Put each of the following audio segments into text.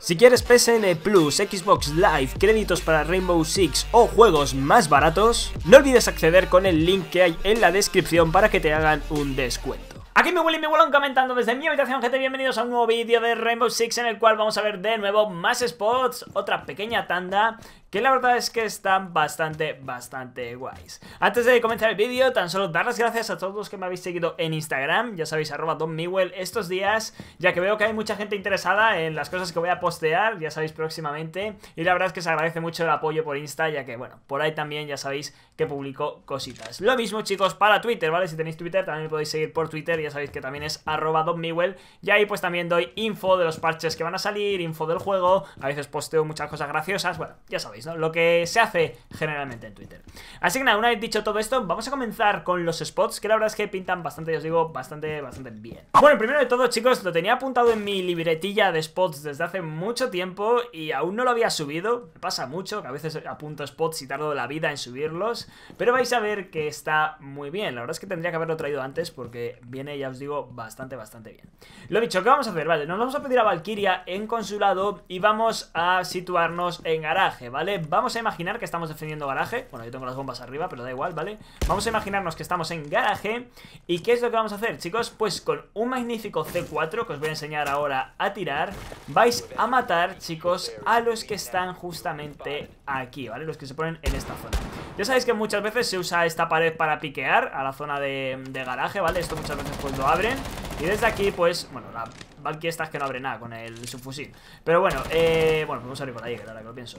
Si quieres PSN Plus, Xbox Live, créditos para Rainbow Six o juegos más baratos, no olvides acceder con el link que hay en la descripción para que te hagan un descuento. Aquí me Willy y me comentando desde mi habitación, gente, bienvenidos a un nuevo vídeo de Rainbow Six en el cual vamos a ver de nuevo más spots, otra pequeña tanda que la verdad es que están bastante, bastante guays. Antes de comenzar el vídeo, tan solo dar las gracias a todos los que me habéis seguido en Instagram, ya sabéis, arroba donmiwell estos días, ya que veo que hay mucha gente interesada en las cosas que voy a postear, ya sabéis, próximamente, y la verdad es que se agradece mucho el apoyo por Insta, ya que, bueno, por ahí también ya sabéis que publico cositas. Lo mismo, chicos, para Twitter, ¿vale? Si tenéis Twitter, también me podéis seguir por Twitter, ya sabéis que también es arroba donmiwell, y ahí pues también doy info de los parches que van a salir, info del juego, a veces posteo muchas cosas graciosas, bueno, ya sabéis. Lo que se hace generalmente en Twitter. Así que nada, una vez dicho todo esto, vamos a comenzar con los spots, que la verdad es que pintan bastante, ya os digo, bastante, bastante bien. Bueno, primero de todo, chicos, lo tenía apuntado en mi libretilla de spots desde hace mucho tiempo y aún no lo había subido. Me pasa mucho, que a veces apunto spots y tardo la vida en subirlos, pero vais a ver que está muy bien. La verdad es que tendría que haberlo traído antes porque viene, ya os digo, bastante, bastante bien. Lo dicho, ¿qué vamos a hacer? Vale, nos vamos a pedir a Valkyria en consulado y vamos a situarnos en garaje, ¿vale? Vamos a imaginar que estamos defendiendo garaje Bueno, yo tengo las bombas arriba, pero da igual, ¿vale? Vamos a imaginarnos que estamos en garaje ¿Y qué es lo que vamos a hacer, chicos? Pues con un magnífico C4 que os voy a enseñar ahora a tirar Vais a matar, chicos, a los que están justamente aquí, ¿vale? Los que se ponen en esta zona Ya sabéis que muchas veces se usa esta pared para piquear a la zona de, garaje, ¿vale? Esto muchas veces pues lo abren y desde aquí, pues, bueno, la Valkyrie es que no abre nada con el subfusil Pero bueno, eh, bueno, pues a abrir por ahí, ahora que lo pienso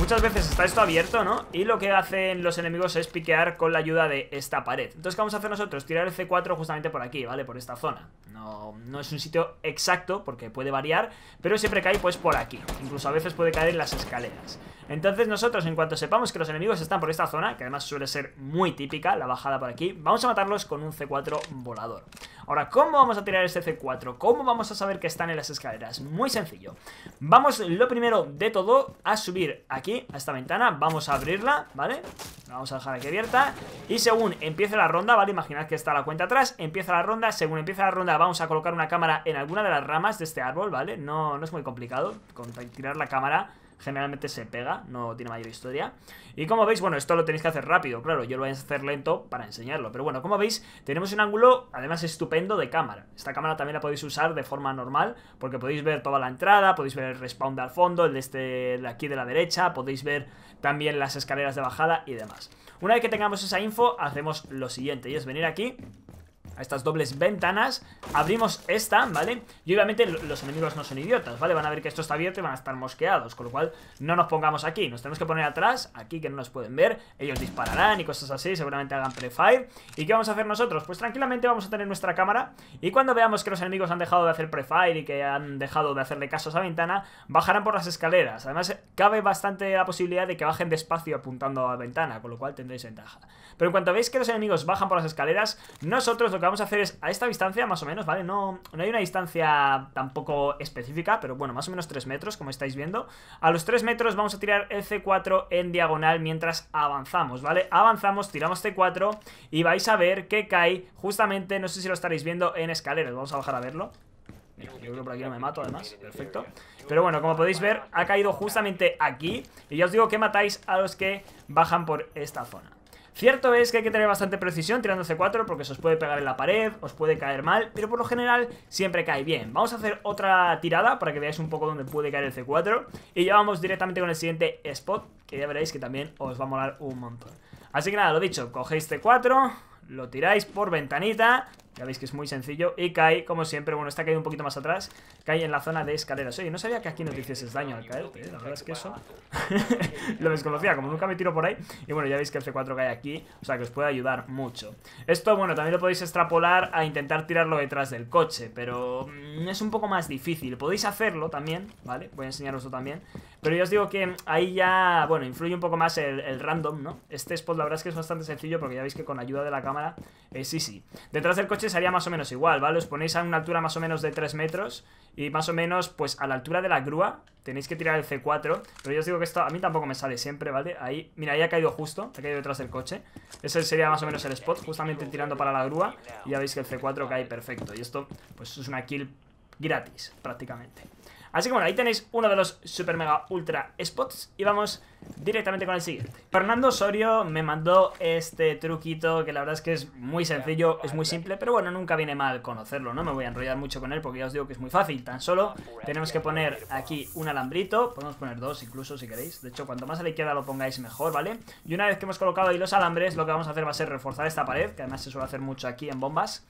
Muchas veces está esto abierto, ¿no? Y lo que hacen los enemigos es piquear con la ayuda de esta pared. Entonces, ¿qué vamos a hacer nosotros? Tirar el C4 justamente por aquí, ¿vale? Por esta zona. No, no es un sitio exacto, porque puede variar, pero siempre cae pues por aquí. Incluso a veces puede caer en las escaleras. Entonces nosotros, en cuanto sepamos que los enemigos están por esta zona, que además suele ser muy típica, la bajada por aquí, vamos a matarlos con un C4 volador. Ahora, ¿cómo vamos a tirar este C4? ¿Cómo vamos a saber que están en las escaleras? Muy sencillo. Vamos, lo primero de todo, a subir aquí a esta ventana Vamos a abrirla, ¿vale? La vamos a dejar aquí abierta Y según empiece la ronda, ¿vale? Imaginad que está la cuenta atrás Empieza la ronda, según empieza la ronda Vamos a colocar una cámara en alguna de las ramas de este árbol, ¿vale? No, no es muy complicado tirar la cámara generalmente se pega, no tiene mayor historia. Y como veis, bueno, esto lo tenéis que hacer rápido, claro, yo lo voy a hacer lento para enseñarlo. Pero bueno, como veis, tenemos un ángulo, además, estupendo de cámara. Esta cámara también la podéis usar de forma normal, porque podéis ver toda la entrada, podéis ver el respawn de al fondo, el de, este, aquí de la derecha, podéis ver también las escaleras de bajada y demás. Una vez que tengamos esa info, hacemos lo siguiente, y es venir aquí estas dobles ventanas Abrimos esta, ¿vale? Y obviamente los enemigos no son idiotas, ¿vale? Van a ver que esto está abierto y van a estar mosqueados Con lo cual no nos pongamos aquí, nos tenemos que poner atrás Aquí que no nos pueden ver, ellos dispararán y cosas así Seguramente hagan prefire ¿Y qué vamos a hacer nosotros? Pues tranquilamente vamos a tener nuestra cámara Y cuando veamos que los enemigos han dejado de hacer prefire Y que han dejado de hacerle caso a esa ventana Bajarán por las escaleras Además cabe bastante la posibilidad de que bajen despacio apuntando a la ventana Con lo cual tendréis ventaja Pero en cuanto veis que los enemigos bajan por las escaleras Nosotros lo que vamos a hacer es a esta distancia más o menos, ¿vale? No, no hay una distancia tampoco específica, pero bueno, más o menos 3 metros, como estáis viendo. A los 3 metros vamos a tirar el C4 en diagonal mientras avanzamos, ¿vale? Avanzamos, tiramos C4 y vais a ver que cae justamente, no sé si lo estaréis viendo, en escaleras. Vamos a bajar a verlo. Yo creo que por aquí no me mato, además. Perfecto. Pero bueno, como podéis ver, ha caído justamente aquí. Y ya os digo que matáis a los que bajan por esta zona. Cierto es que hay que tener bastante precisión tirando C4 porque se os puede pegar en la pared, os puede caer mal, pero por lo general siempre cae bien. Vamos a hacer otra tirada para que veáis un poco dónde puede caer el C4 y ya vamos directamente con el siguiente spot que ya veréis que también os va a molar un montón. Así que nada, lo dicho, cogéis C4, lo tiráis por ventanita, ya veis que es muy sencillo. Y cae, como siempre, bueno, está caído un poquito más atrás. Cae en la zona de escaleras. Oye, no sabía que aquí no te hicieses daño al caer La verdad es que eso lo desconocía, como nunca me tiro por ahí. Y bueno, ya veis que el C4 cae aquí, o sea que os puede ayudar mucho. Esto, bueno, también lo podéis extrapolar a intentar tirarlo detrás del coche, pero mm, es un poco más difícil. Podéis hacerlo también, ¿vale? Voy a enseñaroslo también. Pero yo os digo que ahí ya, bueno, influye un poco más el, random, ¿no? Este spot la verdad es que es bastante sencillo porque ya veis que con ayuda de la cámara eh, sí sí Detrás del coche Sería más o menos igual, ¿vale? Os ponéis a una altura más o menos de 3 metros y más o menos, pues a la altura de la grúa tenéis que tirar el C4, pero yo os digo que esto a mí tampoco me sale siempre, ¿vale? Ahí, mira, ahí ha caído justo, ha caído detrás del coche. Ese sería más o menos el spot, justamente tirando para la grúa y ya veis que el C4 cae perfecto y esto, pues es una kill gratis prácticamente. Así que bueno, ahí tenéis uno de los super mega ultra spots y vamos directamente con el siguiente. Fernando Osorio me mandó este truquito que la verdad es que es muy sencillo, es muy simple, pero bueno, nunca viene mal conocerlo, no me voy a enrollar mucho con él porque ya os digo que es muy fácil, tan solo tenemos que poner aquí un alambrito, podemos poner dos incluso si queréis, de hecho cuanto más a la izquierda lo pongáis mejor, ¿vale? Y una vez que hemos colocado ahí los alambres, lo que vamos a hacer va a ser reforzar esta pared, que además se suele hacer mucho aquí en bombas,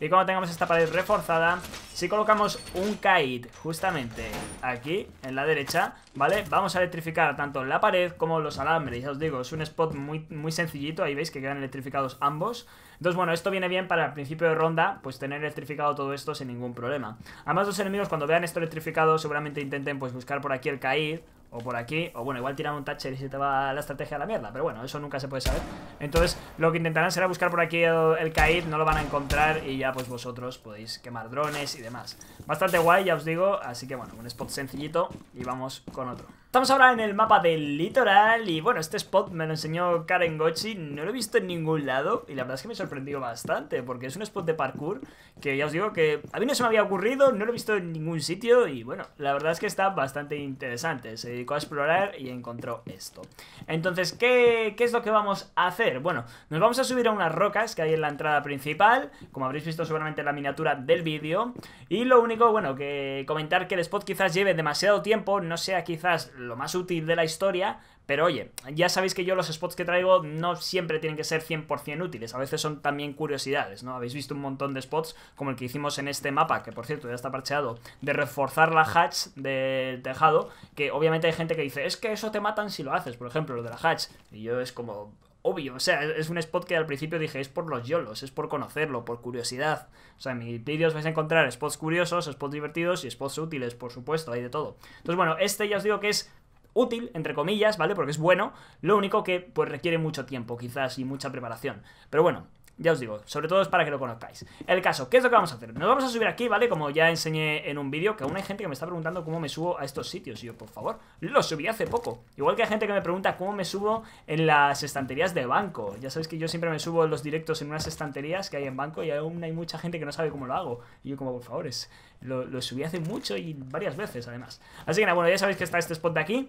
y cuando tengamos esta pared reforzada, si colocamos un kite justamente aquí, en la derecha, ¿vale? Vamos a electrificar tanto la pared como los alambres, ya os digo, es un spot muy, muy sencillito, ahí veis que quedan electrificados ambos. Entonces, bueno, esto viene bien para el principio de ronda, pues tener electrificado todo esto sin ningún problema. Además, los enemigos cuando vean esto electrificado seguramente intenten pues buscar por aquí el caír, o por aquí, o bueno, igual tiran un toucher y se te va la estrategia a la mierda, pero bueno, eso nunca se puede saber. Entonces, lo que intentarán será buscar por aquí el, el no lo van a encontrar y ya pues vosotros podéis quemar drones y demás. Bastante guay, ya os digo, así que bueno, un spot sencillito y vamos con otro. Estamos ahora en el mapa del litoral y bueno, este spot me lo enseñó Karen Gochi, no lo he visto en ningún lado y la verdad es que me sorprendió bastante porque es un spot de parkour que ya os digo que a mí no se me había ocurrido, no lo he visto en ningún sitio y bueno, la verdad es que está bastante interesante, se dedicó a explorar y encontró esto. Entonces, ¿qué, qué es lo que vamos a hacer? Bueno, nos vamos a subir a unas rocas que hay en la entrada principal, como habréis visto seguramente en la miniatura del vídeo y lo único, bueno, que comentar que el spot quizás lleve demasiado tiempo, no sea quizás lo más útil de la historia, pero oye, ya sabéis que yo los spots que traigo no siempre tienen que ser 100% útiles, a veces son también curiosidades, ¿no? Habéis visto un montón de spots, como el que hicimos en este mapa, que por cierto ya está parcheado, de reforzar la hatch del tejado, que obviamente hay gente que dice, es que eso te matan si lo haces, por ejemplo, lo de la hatch, y yo es como, obvio. O sea, es un spot que al principio dije, es por los yolos, es por conocerlo, por curiosidad. O sea, en mis vídeos vais a encontrar spots curiosos, spots divertidos y spots útiles, por supuesto, hay de todo. Entonces, bueno, este ya os digo que es útil, entre comillas, ¿vale? Porque es bueno, lo único que pues requiere mucho tiempo, quizás, y mucha preparación. Pero bueno, ya os digo, sobre todo es para que lo conozcáis El caso, ¿qué es lo que vamos a hacer? Nos vamos a subir aquí, ¿vale? Como ya enseñé en un vídeo Que aún hay gente que me está preguntando cómo me subo a estos sitios Y yo, por favor, lo subí hace poco Igual que hay gente que me pregunta cómo me subo en las estanterías de banco Ya sabéis que yo siempre me subo en los directos en unas estanterías que hay en banco Y aún hay mucha gente que no sabe cómo lo hago Y yo como, por favor, es, lo, lo subí hace mucho y varias veces además Así que nada, bueno, ya sabéis que está este spot de aquí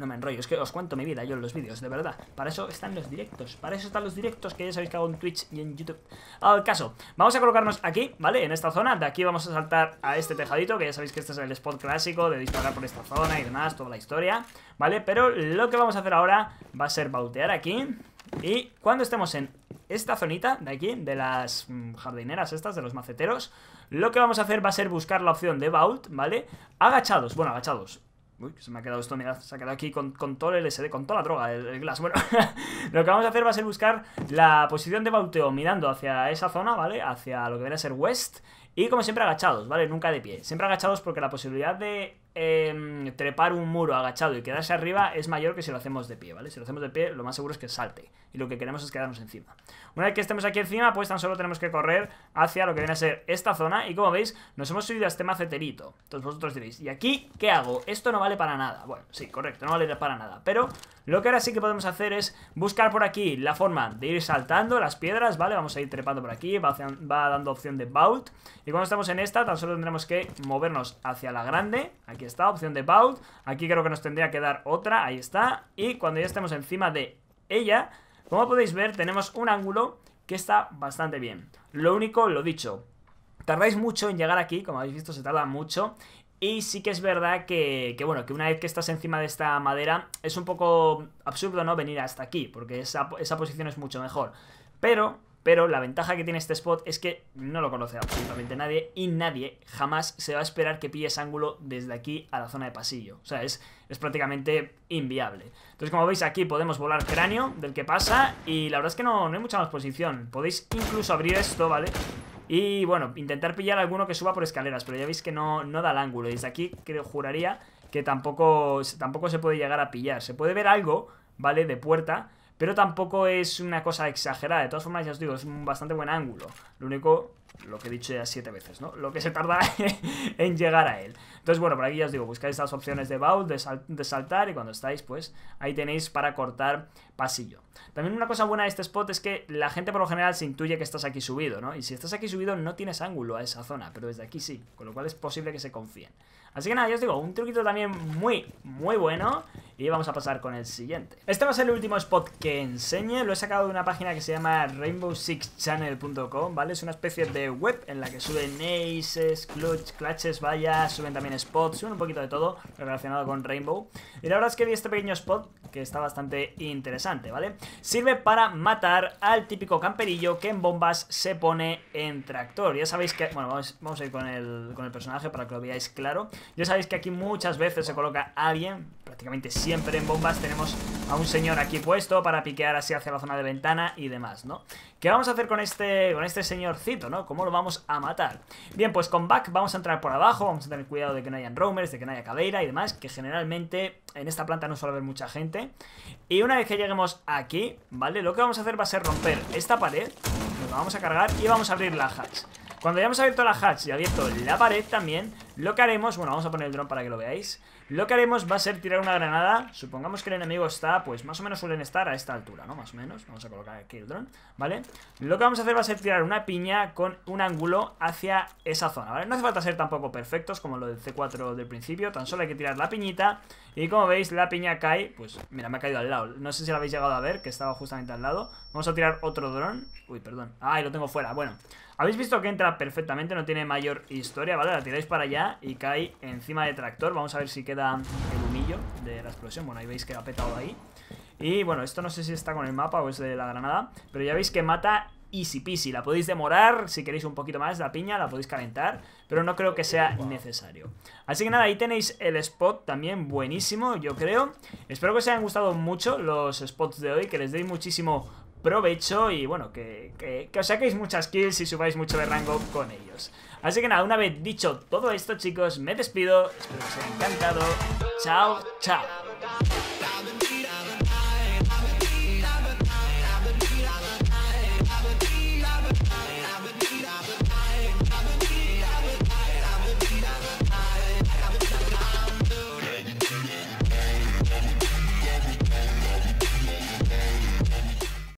no me enrollo, es que os cuento mi vida yo en los vídeos, de verdad. Para eso están los directos, para eso están los directos que ya sabéis que hago en Twitch y en YouTube. Al caso, vamos a colocarnos aquí, ¿vale? En esta zona, de aquí vamos a saltar a este tejadito, que ya sabéis que este es el spot clásico de disparar por esta zona y demás, toda la historia, ¿vale? Pero lo que vamos a hacer ahora va a ser bautear aquí y cuando estemos en esta zonita de aquí, de las mm, jardineras estas, de los maceteros, lo que vamos a hacer va a ser buscar la opción de vault, ¿vale? Agachados, bueno, agachados, Uy, se me ha quedado esto, mirad, se ha quedado aquí con, con todo el LSD, con toda la droga, el, el glass. Bueno, lo que vamos a hacer va a ser buscar la posición de Bauteo mirando hacia esa zona, ¿vale? Hacia lo que viene a ser West. Y como siempre agachados, ¿vale? Nunca de pie. Siempre agachados porque la posibilidad de eh, trepar un muro agachado y quedarse arriba es mayor que si lo hacemos de pie, ¿vale? Si lo hacemos de pie, lo más seguro es que salte. Y lo que queremos es quedarnos encima. Una vez que estemos aquí encima, pues tan solo tenemos que correr hacia lo que viene a ser esta zona. Y como veis, nos hemos subido a este maceterito. Entonces vosotros diréis, ¿y aquí qué hago? Esto no vale para nada. Bueno, sí, correcto, no vale para nada. Pero lo que ahora sí que podemos hacer es buscar por aquí la forma de ir saltando las piedras, ¿vale? Vamos a ir trepando por aquí, va, dando opción de vault. Y cuando estamos en esta, tan solo tendremos que movernos hacia la grande, aquí Aquí está, opción de Bout, Aquí creo que nos tendría que dar otra, ahí está. Y cuando ya estemos encima de ella, como podéis ver, tenemos un ángulo que está bastante bien. Lo único, lo dicho, tardáis mucho en llegar aquí, como habéis visto se tarda mucho. Y sí que es verdad que, bueno, que una vez que estás encima de esta madera es un poco absurdo, ¿no? Venir hasta aquí, porque esa, esa posición es mucho mejor. Pero pero la ventaja que tiene este spot es que no lo conoce absolutamente nadie y nadie jamás se va a esperar que pille ese ángulo desde aquí a la zona de pasillo. O sea, es, es prácticamente inviable. Entonces, como veis, aquí podemos volar cráneo del que pasa y la verdad es que no, no hay mucha más posición. Podéis incluso abrir esto, ¿vale? Y bueno, intentar pillar a alguno que suba por escaleras, pero ya veis que no, da el ángulo. Desde aquí creo, juraría que tampoco, tampoco se puede llegar a pillar. Se puede ver algo, ¿vale? De puerta, pero tampoco es una cosa exagerada. De todas formas, ya os digo, es un bastante buen ángulo. Lo único, lo que he dicho ya siete veces, ¿no? Lo que se tarda en llegar a él. Entonces, bueno, por aquí ya os digo, buscáis estas opciones de bowl, de, de, saltar, y cuando estáis, pues, ahí tenéis para cortar pasillo. También una cosa buena de este spot es que la gente por lo general se intuye que estás aquí subido, ¿no? Y si estás aquí subido no tienes ángulo a esa zona, pero desde aquí sí, con lo cual es posible que se confíen. Así que nada, ya os digo, un truquito también muy, muy bueno y vamos a pasar con el siguiente. Este va a ser el último spot que enseñe. Lo he sacado de una página que se llama rainbowsixchannel.com, ¿vale? Es una especie de web en la que suben aces, clutch, clutches, vallas, suben también spots, suben un poquito de todo relacionado con Rainbow. Y la verdad es que vi este pequeño spot que está bastante interesante, ¿vale? Sirve para matar al típico camperillo que en bombas se pone en tractor. Ya sabéis que... Bueno, vamos, a ir con el, con el personaje para que lo veáis claro. Ya sabéis que aquí muchas veces se coloca alguien prácticamente siempre en bombas tenemos a un señor aquí puesto para piquear así hacia la zona de ventana y demás, ¿no? ¿Qué vamos a hacer con este, con este señorcito, no? ¿Cómo lo vamos a matar? Bien, pues con back vamos a entrar por abajo, vamos a tener cuidado de que no hayan roamers, de que no haya cadeira y demás, que generalmente en esta planta no suele haber mucha gente. Y una vez que lleguemos aquí, ¿vale? Lo que vamos a hacer va a ser romper esta pared, nos vamos a cargar y vamos a abrir la hatch. Cuando hayamos abierto la hatch y abierto la pared también, lo que haremos, bueno, vamos a poner el dron para que lo veáis Lo que haremos va a ser tirar una granada Supongamos que el enemigo está, pues más o menos suelen estar a esta altura, ¿no? Más o menos, vamos a colocar aquí el dron, ¿vale? Lo que vamos a hacer va a ser tirar una piña con un ángulo hacia esa zona, ¿vale? No hace falta ser tampoco perfectos como lo del C4 del principio Tan solo hay que tirar la piñita Y como veis, la piña cae, pues mira, me ha caído al lado No sé si la habéis llegado a ver, que estaba justamente al lado Vamos a tirar otro dron Uy, perdón, ay, lo tengo fuera, bueno Habéis visto que entra perfectamente, no tiene mayor historia, ¿vale? La tiráis para allá y cae encima del tractor. Vamos a ver si queda el humillo de la explosión. Bueno, ahí veis que ha petado ahí. Y bueno, esto no sé si está con el mapa o es de la granada, pero ya veis que mata easy peasy. La podéis demorar si queréis un poquito más la piña, la podéis calentar, pero no creo que sea necesario. Así que nada, ahí tenéis el spot también buenísimo, yo creo. Espero que os hayan gustado mucho los spots de hoy, que les deis muchísimo provecho y bueno, que os saquéis muchas kills y subáis mucho de rango con ellos. Así que nada, una vez dicho todo esto, chicos, me despido. Espero que os haya encantado. Chao, chao.